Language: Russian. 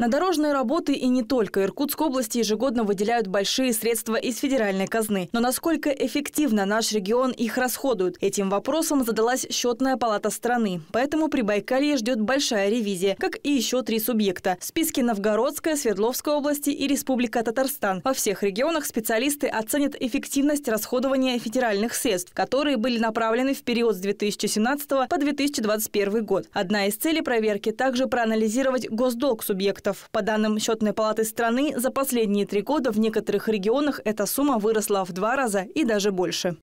На дорожные работы и не только Иркутской области ежегодно выделяют большие средства из федеральной казны. Но насколько эффективно наш регион их расходует? Этим вопросом задалась счетная палата страны. Поэтому при Прибайкалье ждет большая ревизия, как и еще три субъекта. В списке Новгородская, Свердловская области и Республика Татарстан. Во всех регионах специалисты оценят эффективность расходования федеральных средств, которые были направлены в период с 2017 по 2021 год. Одна из целей проверки – также проанализировать госдолг субъекта по данным счетной палаты страны, за последние три года в некоторых регионах эта сумма выросла в два раза и даже больше.